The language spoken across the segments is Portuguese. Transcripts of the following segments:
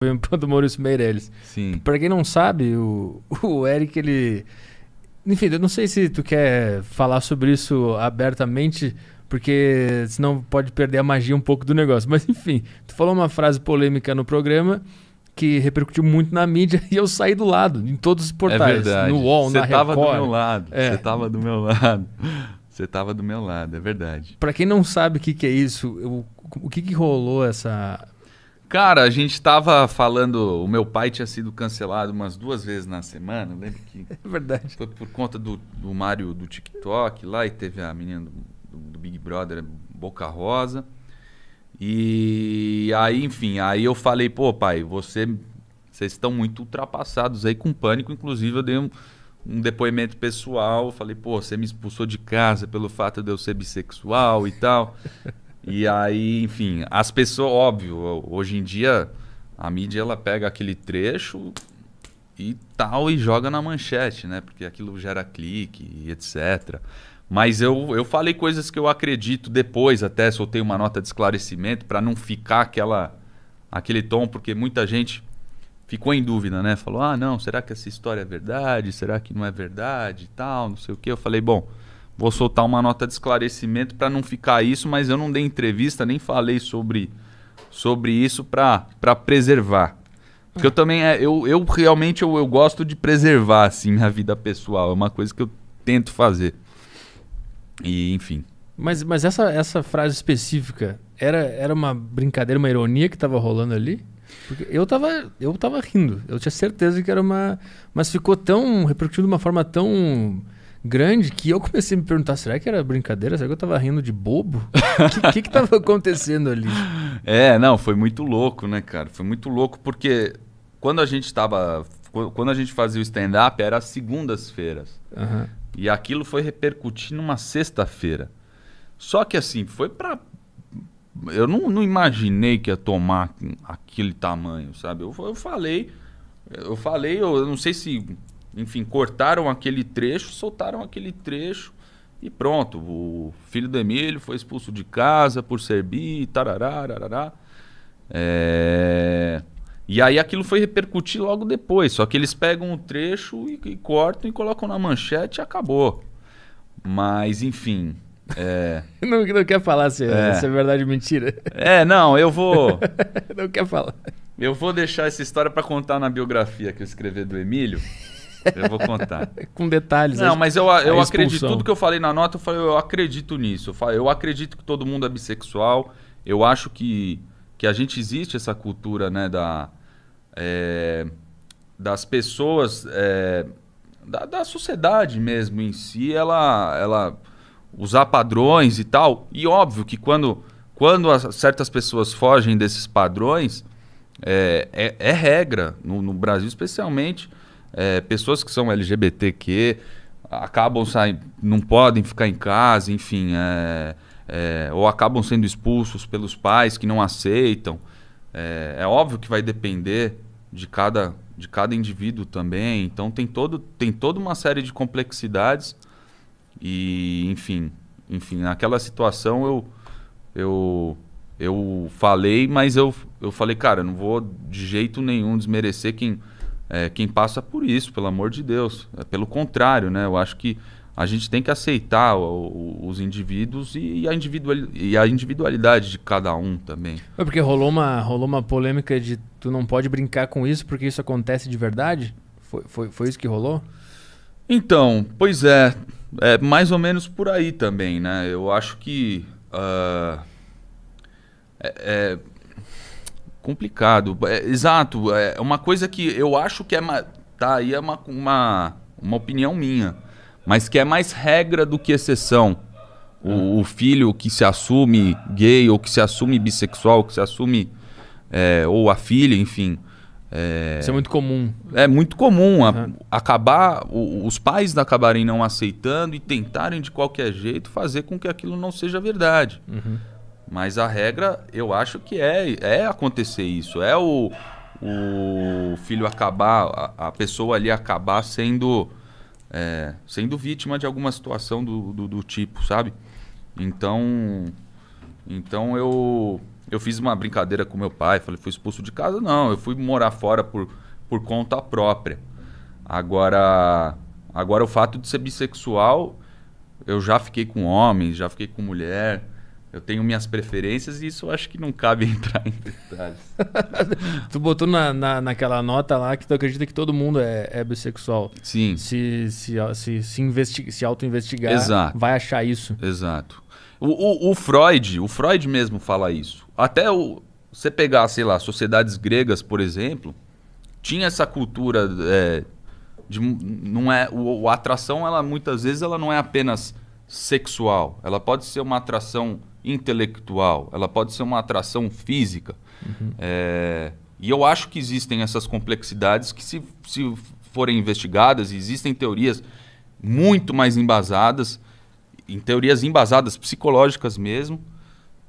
do Maurício Meirelles. Sim. Pra quem não sabe, o, o Eric, ele. Enfim, eu não sei se tu quer falar sobre isso abertamente, porque senão pode perder a magia um pouco do negócio. Mas enfim, tu falou uma frase polêmica no programa que repercutiu muito na mídia e eu saí do lado, em todos os portais. É verdade. No UOL, Cê na Record. Você é. tava do meu lado. Você é. tava do meu lado. Você tava do meu lado, é verdade. Para quem não sabe o que, que é isso, eu, o que, que rolou essa Cara, a gente estava falando. O meu pai tinha sido cancelado umas duas vezes na semana. Eu lembro que. É verdade. Foi por conta do, do Mário do TikTok lá e teve a menina do, do, do, Big Brother, Boca Rosa. E aí, enfim, aí eu falei, pô, pai, você, vocês estão muito ultrapassados aí com pânico. Inclusive, eu dei um, um depoimento pessoal. Falei, pô, você me expulsou de casa pelo fato de eu ser bissexual e tal. E aí, enfim, as pessoas, óbvio, hoje em dia a mídia ela pega aquele trecho e tal e joga na manchete, né? Porque aquilo gera clique e etc. Mas eu, eu falei coisas que eu acredito depois, até soltei uma nota de esclarecimento para não ficar aquela aquele tom, porque muita gente ficou em dúvida, né? Falou: "Ah, não, será que essa história é verdade? Será que não é verdade?" tal, não sei o quê. Eu falei: "Bom, vou soltar uma nota de esclarecimento para não ficar isso, mas eu não dei entrevista, nem falei sobre, sobre isso para preservar. Porque eu também, é, eu, eu realmente eu, eu gosto de preservar assim, minha vida pessoal, é uma coisa que eu tento fazer. E, enfim. Mas, mas essa, essa frase específica era, era uma brincadeira, uma ironia que estava rolando ali? Porque eu tava, eu tava rindo. Eu tinha certeza que era uma. Mas ficou tão. repercutiu de uma forma tão grande que eu comecei a me perguntar: será que era brincadeira? Será que eu tava rindo de bobo? O que, que, que tava acontecendo ali? É, não, foi muito louco, né, cara? Foi muito louco porque quando a gente tava. Quando a gente fazia o stand-up, era segundas-feiras. Uhum. E aquilo foi repercutir numa sexta-feira. Só que assim, foi pra. Eu não, não, imaginei que ia tomar aquele tamanho, sabe? Eu, eu falei. Eu falei, eu não sei se enfim, cortaram aquele trecho, soltaram aquele trecho e pronto. O filho do Emílio foi expulso de casa por ser bi, tarará, tarará. É... E aí aquilo foi repercutir logo depois. Só que eles pegam o um trecho e, e, cortam e colocam na manchete e acabou. Mas, enfim. É... não, não, quer falar se é, é. se é verdade ou mentira. É, não, eu vou. não quer falar. Eu vou deixar essa história para contar na biografia que eu escrevi do Emílio. Eu vou contar. Com detalhes. Não, mas eu, eu acredito. Tudo que eu falei na nota, eu falei, eu acredito nisso. Eu, falei, eu acredito que todo mundo é bissexual. Eu acho que, que a gente existe essa cultura, né, da. É, das pessoas. É, da, da sociedade mesmo em si, ela. ela usar padrões e tal. E óbvio que quando, quando as, certas pessoas fogem desses padrões, é, é, é regra, no, no, Brasil especialmente, é, pessoas que são LGBTQ acabam saindo, não podem ficar em casa, enfim, é, é, ou acabam sendo expulsos pelos pais que não aceitam. É, é, óbvio que vai depender de cada, de cada indivíduo também. Então tem, todo, tem toda uma série de complexidades e, enfim, enfim, naquela situação eu eu eu falei, mas eu, eu falei, cara, não vou de jeito nenhum desmerecer quem é, quem passa por isso, pelo amor de Deus. É, pelo contrário, né? Eu acho que a gente tem que aceitar o, o, os indivíduos e, e, a e, a individualidade de cada um também. É porque rolou uma, rolou uma polêmica de tu não pode brincar com isso porque isso acontece de verdade? Foi, foi, foi isso que rolou? Então, pois é, é mais ou menos por aí também, né? Eu acho que uh, é, é complicado. É, exato. É uma coisa que eu acho que é. Tá, aí é uma, uma, uma opinião minha. Mas que é mais regra do que exceção. O, ah. o filho que se assume gay, ou que se assume bissexual, que se assume. É, ou a filha, enfim. É... Isso é muito comum. É muito comum a, acabar o, os pais acabarem não aceitando e tentarem de qualquer jeito fazer com que aquilo não seja verdade. Uhum. Mas a regra, eu acho que é, é acontecer isso. É o, o filho acabar, a, a pessoa ali acabar sendo, é, sendo vítima de alguma situação do, do, do, tipo, sabe? Então, então eu, eu fiz uma brincadeira com meu pai, falei, fui expulso de casa? Não, eu fui morar fora por, por conta própria. Agora, agora o fato de ser bissexual, eu já fiquei com homens, já fiquei com mulher eu tenho minhas preferências e isso eu acho que não cabe entrar em detalhes. tu botou na, na, naquela nota lá que tu acredita que todo mundo é, é bissexual. Sim. Se, se, se, se, investi se auto-investigar, vai achar isso. Exato. O, o, o, Freud, o Freud mesmo fala isso. Até o, você pegar, sei lá, sociedades gregas, por exemplo, tinha essa cultura é, de não é o, a atração, ela muitas vezes ela não é apenas sexual. Ela pode ser uma atração intelectual, ela pode ser uma atração física. Uhum. É, e eu acho que existem essas complexidades que, se, se forem investigadas, existem teorias muito mais embasadas, em teorias embasadas psicológicas mesmo,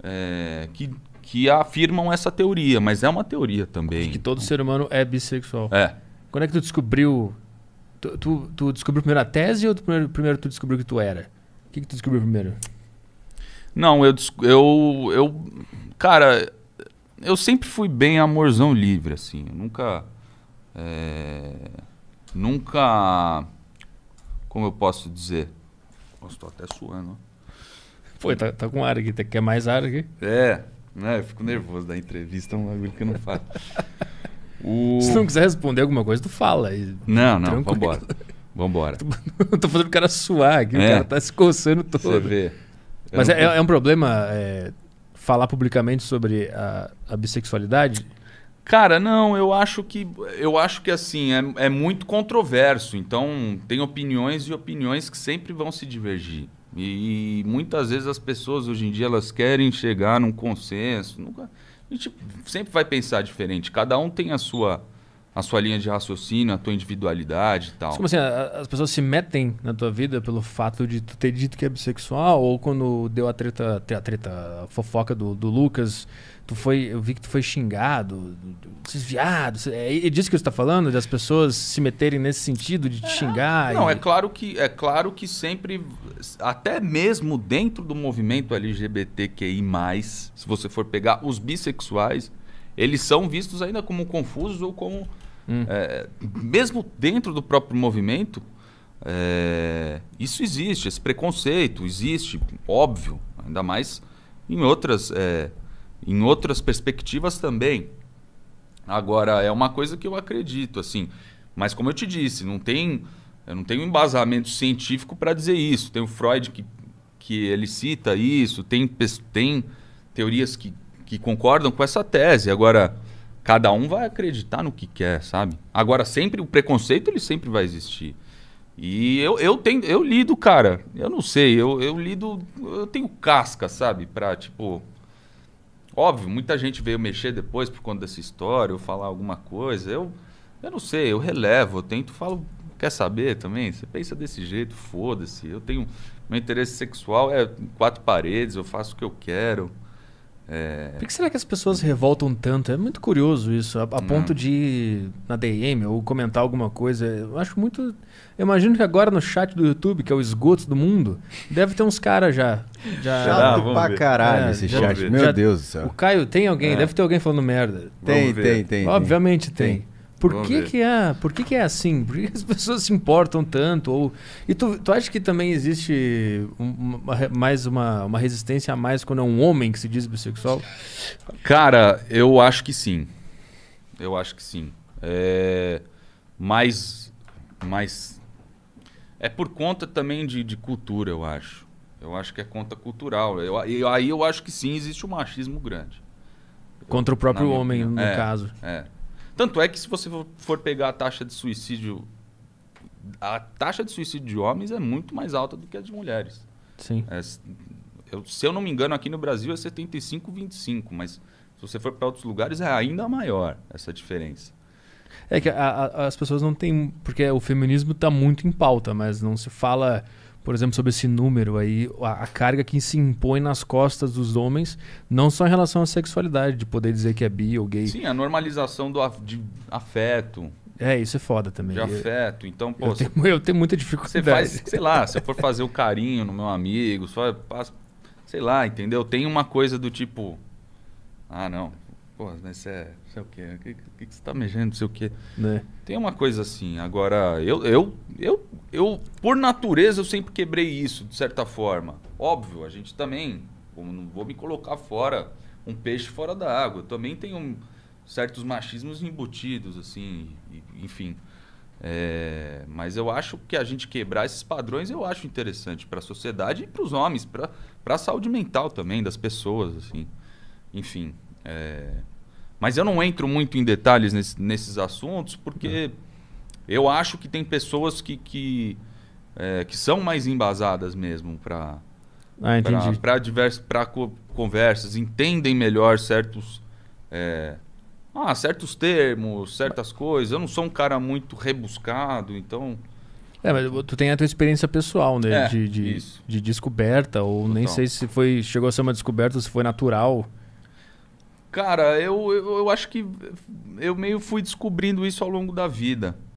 é, que, que afirmam essa teoria, mas é uma teoria também. De que todo ser humano é bissexual. É. Quando é que tu descobriu? Tu, tu, tu descobriu primeiro a tese ou tu primeiro, primeiro tu descobriu que tu era? O que, que tu descobriu primeiro? Não, eu, eu, eu. Cara, eu sempre fui bem amorzão livre, assim. Eu nunca. É, nunca. Como eu posso dizer? Nossa, tô até suando. Pô, tá, tá com ar aqui. Tá, quer mais ar aqui? É, né? Eu fico nervoso da entrevista, é um bagulho que eu não faço. o... Se não quiser responder alguma coisa, tu fala. E... Não, não, Tranquilo. vambora. Vambora. tô fazendo o cara suar aqui, é. o cara tá se coçando todo. Você vê. Mas é, é um problema é, falar publicamente sobre a, a, bissexualidade? Cara, não, eu acho que eu acho que assim, é, é muito controverso. Então, tem opiniões e opiniões que sempre vão se divergir. E, e, muitas vezes as pessoas hoje em dia elas querem chegar num consenso. Nunca, a gente sempre vai pensar diferente. Cada um tem a sua a sua linha de raciocínio, a tua individualidade e tal. Como assim, as pessoas se metem na tua vida pelo fato de tu ter dito que é bissexual ou quando deu a treta, a treta, a fofoca do, do Lucas, tu foi, eu vi que tu foi xingado, desviado É, é disso que você está falando, das pessoas se meterem nesse sentido de te é, xingar? Não, e... é claro que é claro que sempre, até mesmo dentro do movimento LGBTQI+, se você for pegar os bissexuais, eles são vistos ainda como confusos ou como. Hum. É, mesmo dentro do próprio movimento, é, isso existe, esse preconceito existe, óbvio, ainda mais em outras, é, em outras perspectivas também. Agora, é uma coisa que eu acredito, assim. Mas como eu te disse, não tem, eu não tenho embasamento científico para dizer isso. Tem o Freud que, que ele cita isso, tem, tem teorias que, que concordam com essa tese. Agora, cada um vai acreditar no que quer, sabe? Agora, sempre o preconceito ele sempre vai existir. E eu, eu tenho, eu lido, cara. Eu não sei, eu, eu lido, eu tenho casca, sabe? Pra, tipo. Óbvio, muita gente veio mexer depois por conta dessa história, ou falar alguma coisa. Eu, eu não sei, eu relevo, eu tento, falo, quer saber também? Você pensa desse jeito, foda-se. Eu tenho. Meu interesse sexual é quatro paredes, eu faço o que eu quero. É... Por que será que as pessoas revoltam tanto? É muito curioso isso, a, a ponto hum. de na DM ou comentar alguma coisa. Eu acho muito. Eu imagino que agora no chat do YouTube, que é o esgoto do mundo, deve ter uns caras já, já. Chato ah, pra ver. caralho é, esse chat. Meu já, Deus do céu. O Caio tem alguém, é. deve ter alguém falando merda. Tem, tem, tem. Obviamente tem. tem. Por que que, é, por que, que é assim? Por que as pessoas se importam tanto? Ou, e tu, tu acha que também existe uma, mais uma, uma resistência a mais quando é um homem que se diz bissexual? Cara, eu acho que sim. Eu acho que sim. É, mas, mas é por conta também de, de cultura, eu acho. Eu acho que é conta cultural. Eu, eu, aí eu acho que sim, existe um machismo grande. Contra o próprio Na homem, minha... no é, caso. É. é. Tanto é que se você for pegar a taxa de suicídio, a taxa de suicídio de homens é muito mais alta do que a de mulheres. Sim. É, eu, se eu não me engano, aqui no Brasil é 75, 25, mas se você for para outros lugares é ainda maior essa diferença. É que a, a, as pessoas não têm. Porque o feminismo está muito em pauta, mas não se fala por exemplo, sobre esse número aí, a, a, carga que se impõe nas costas dos homens, não só em relação à sexualidade, de poder dizer que é bi ou gay. Sim, a normalização do af, de afeto. É, isso é foda também. De afeto. Então, pô. Eu, você, tenho, eu tenho, muita dificuldade. Você faz, sei lá, se eu for fazer o carinho no meu amigo, só passo. Sei lá, entendeu? Tem uma coisa do tipo. Ah, não pô, mas você é, sei é o quê, o que, que, que você está mexendo, sei o quê. Né? Tem uma coisa assim, agora, eu, eu, eu, eu, por natureza, eu sempre quebrei isso, de certa forma. Óbvio, a gente também, não vou me colocar fora, um peixe fora da água. Eu também tem um, certos machismos embutidos, assim, e, enfim. É, mas eu acho que a gente quebrar esses padrões eu acho interessante para a sociedade e para os homens, para a saúde mental também das pessoas, assim. Enfim, é... Mas eu não entro muito em detalhes nesse, nesses assuntos, porque eu acho que tem pessoas que, que, é, que são mais embasadas mesmo para ah, para conversas entendem melhor certos é, ah, certos termos certas coisas eu não sou um cara muito rebuscado então é, mas tu tem a tua experiência pessoal, né? É, de, de, de, descoberta, ou Total. nem sei se foi chegou a ser uma descoberta, se foi natural. Cara, eu, eu, eu acho que eu meio fui descobrindo isso ao longo da vida.